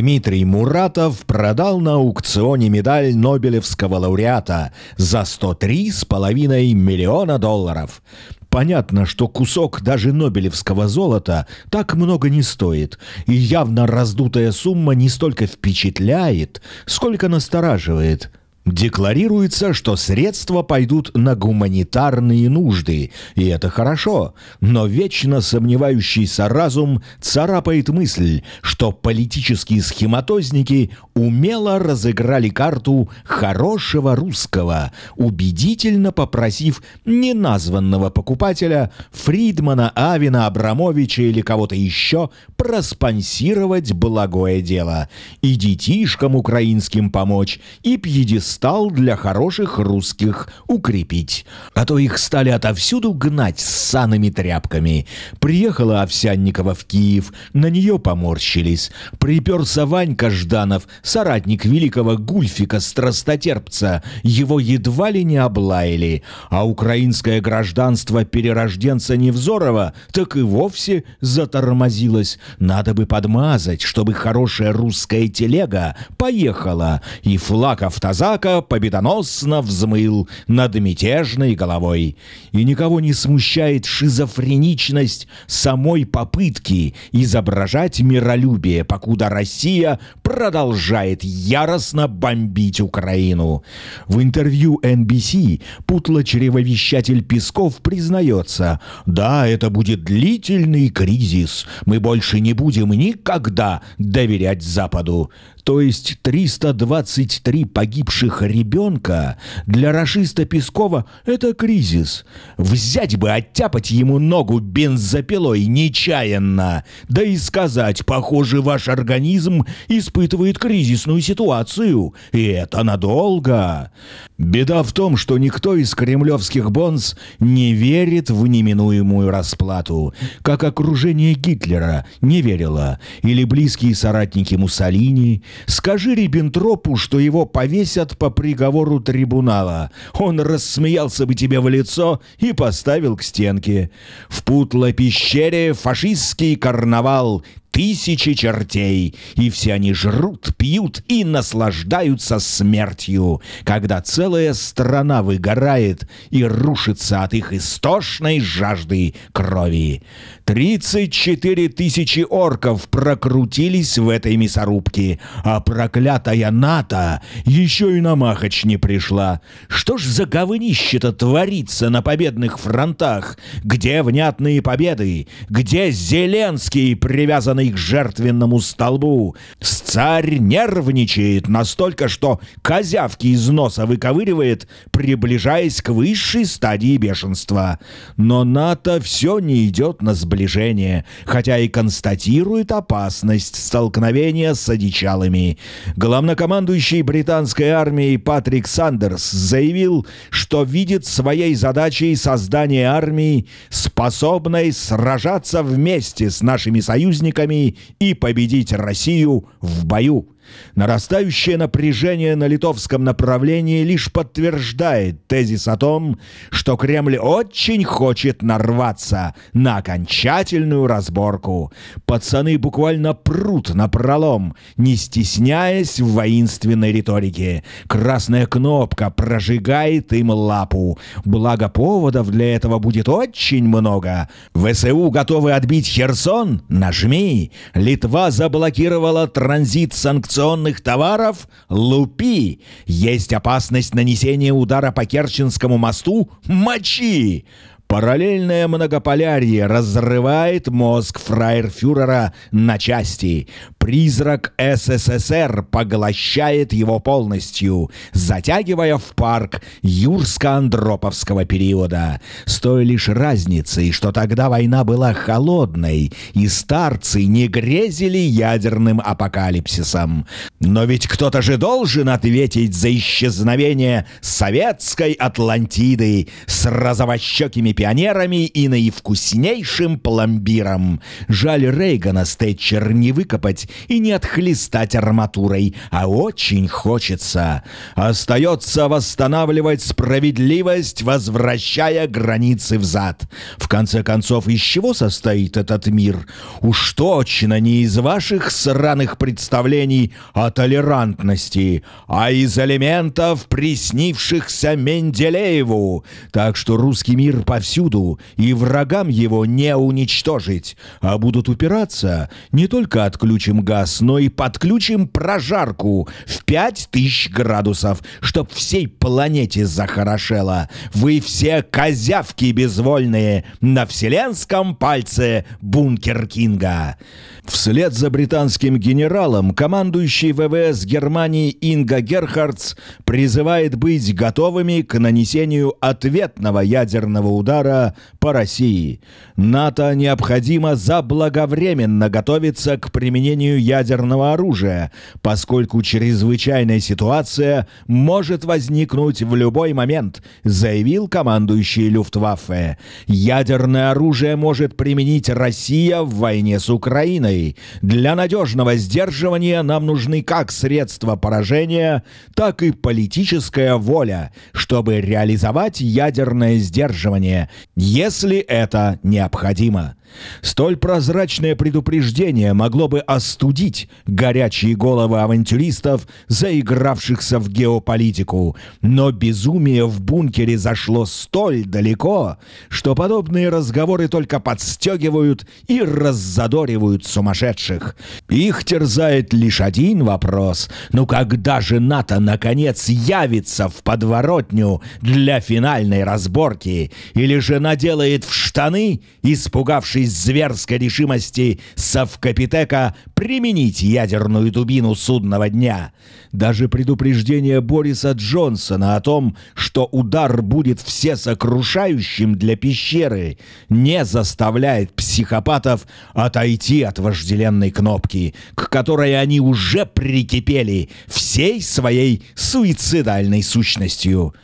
Дмитрий Муратов продал на аукционе медаль Нобелевского лауреата за 103,5 миллиона долларов. Понятно, что кусок даже нобелевского золота так много не стоит, и явно раздутая сумма не столько впечатляет, сколько настораживает – Декларируется, что средства пойдут на гуманитарные нужды, и это хорошо, но вечно сомневающийся разум царапает мысль, что политические схематозники умело разыграли карту хорошего русского, убедительно попросив неназванного покупателя Фридмана, Авина, Абрамовича или кого-то еще проспонсировать благое дело, и детишкам украинским помочь, и пьедестал стал для хороших русских укрепить. А то их стали отовсюду гнать с саными тряпками. Приехала Овсянникова в Киев, на нее поморщились. Приперся Ванька Жданов, соратник великого Гульфика Страстотерпца. Его едва ли не облаяли. А украинское гражданство перерожденца Невзорова так и вовсе затормозилось. Надо бы подмазать, чтобы хорошая русская телега поехала. И флаг автозак облака победоносно взмыл над мятежной головой. И никого не смущает шизофреничность самой попытки изображать миролюбие, покуда Россия продолжает яростно бомбить Украину. В интервью NBC путлочеревовещатель Песков признается, да, это будет длительный кризис, мы больше не будем никогда доверять Западу то есть 323 погибших ребенка, для рашиста Пескова это кризис. Взять бы, оттяпать ему ногу бензопилой нечаянно, да и сказать, похоже, ваш организм испытывает кризисную ситуацию, и это надолго. Беда в том, что никто из кремлевских бонс не верит в неминуемую расплату, как окружение Гитлера не верило, или близкие соратники Муссолини, Скажи Риббентропу, что его повесят по приговору трибунала. Он рассмеялся бы тебе в лицо и поставил к стенке. В Путло-пещере фашистский карнавал, тысячи чертей, и все они жрут, пьют и наслаждаются смертью, когда целая страна выгорает и рушится от их истошной жажды крови. 34 тысячи орков прокрутились в этой мясорубке, а проклятая НАТО еще и на махач не пришла. Что ж за говнище-то творится на победных фронтах? Где внятные победы? Где Зеленский, привязанный к жертвенному столбу? Царь нервничает настолько, что козявки из носа выковыривает, приближаясь к высшей стадии бешенства. Но НАТО все не идет на сближение сближения, хотя и констатирует опасность столкновения с одичалыми. Главнокомандующий британской армией Патрик Сандерс заявил, что видит своей задачей создание армии, способной сражаться вместе с нашими союзниками и победить Россию в бою. Нарастающее напряжение на литовском направлении лишь подтверждает тезис о том, что Кремль очень хочет нарваться на окончательную разборку. Пацаны буквально прут на пролом, не стесняясь в воинственной риторике. Красная кнопка прожигает им лапу. Благо поводов для этого будет очень много. ВСУ готовы отбить Херсон? Нажми! Литва заблокировала транзит санкционных акционных товаров «Лупи». Есть опасность нанесения удара по Керченскому мосту «Мочи». Параллельное многополярье разрывает мозг фрайерфюрера на части призрак СССР поглощает его полностью, затягивая в парк Юрско-Андроповского периода. С той лишь разницей, что тогда война была холодной, и старцы не грезили ядерным апокалипсисом. Но ведь кто-то же должен ответить за исчезновение советской Атлантиды с розовощекими пионерами и наивкуснейшим пломбиром. Жаль, Рейгана с Тэтчер не выкопать и не отхлестать арматурой, а очень хочется. Остается восстанавливать справедливость, возвращая границы взад. В конце концов, из чего состоит этот мир? Уж точно не из ваших сраных представлений о толерантности, а из элементов, приснившихся Менделееву. Так что русский мир повсюду, и врагам его не уничтожить, а будут упираться, не только отключим газ, но и подключим прожарку в 5000 градусов, чтоб всей планете захорошело. Вы все козявки безвольные на вселенском пальце бункер Кинга. Вслед за британским генералом командующий ВВС Германии Инга Герхардс призывает быть готовыми к нанесению ответного ядерного удара по России. НАТО необходимо заблаговременно готовиться к применению применению ядерного оружия, поскольку чрезвычайная ситуация может возникнуть в любой момент, заявил командующий Люфтваффе. Ядерное оружие может применить Россия в войне с Украиной. Для надежного сдерживания нам нужны как средства поражения, так и политическая воля, чтобы реализовать ядерное сдерживание, если это необходимо. Столь прозрачное предупреждение могло бы остудить горячие головы авантюристов, заигравшихся в геополитику. Но безумие в бункере зашло столь далеко, что подобные разговоры только подстегивают и раззадоривают сумасшедших. Их терзает лишь один вопрос. Ну когда же НАТО наконец явится в подворотню для финальной разборки? Или же наделает в штаны, испугавшись набравшись зверской решимости Совкапитека применить ядерную дубину судного дня. Даже предупреждение Бориса Джонсона о том, что удар будет всесокрушающим для пещеры, не заставляет психопатов отойти от вожделенной кнопки, к которой они уже прикипели всей своей суицидальной сущностью.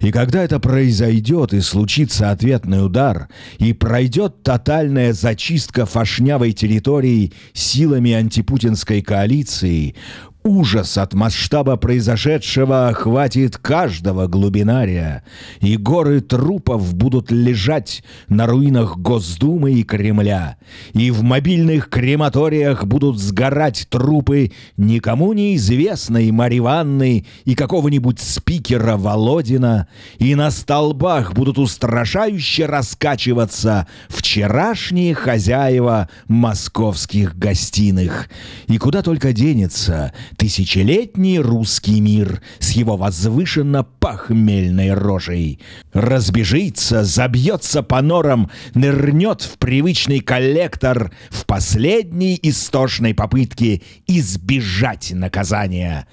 И когда это произойдет и случится ответный удар, и пройдет тотальная зачистка фашнявой территории силами антипутинской коалиции, Ужас от масштаба произошедшего охватит каждого глубинария, и горы трупов будут лежать на руинах Госдумы и Кремля, и в мобильных крематориях будут сгорать трупы никому неизвестной Мариванны и какого-нибудь спикера Володина, и на столбах будут устрашающе раскачиваться вчерашние хозяева московских гостиных. И куда только денется — тысячелетний русский мир с его возвышенно похмельной рожей. Разбежится, забьется по норам, нырнет в привычный коллектор в последней истошной попытке избежать наказания.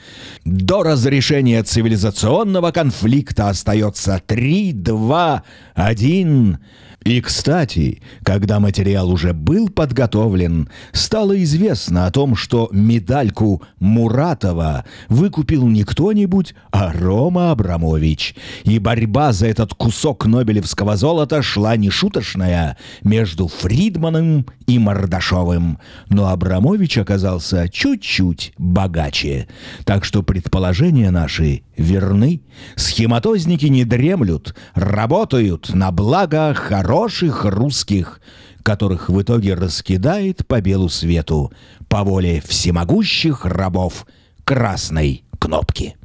До разрешения цивилизационного конфликта остается 3, 2, 1... И, кстати, когда материал уже был подготовлен, стало известно о том, что медальку Муратова выкупил не кто-нибудь, а Рома Абрамович. И борьба за этот кусок нобелевского золота шла нешуточная между Фридманом и Мордашовым. Но Абрамович оказался чуть-чуть богаче. Так что предположения наши верны. Схематозники не дремлют, работают на благо хорошего хороших русских, которых в итоге раскидает по белу свету по воле всемогущих рабов красной кнопки.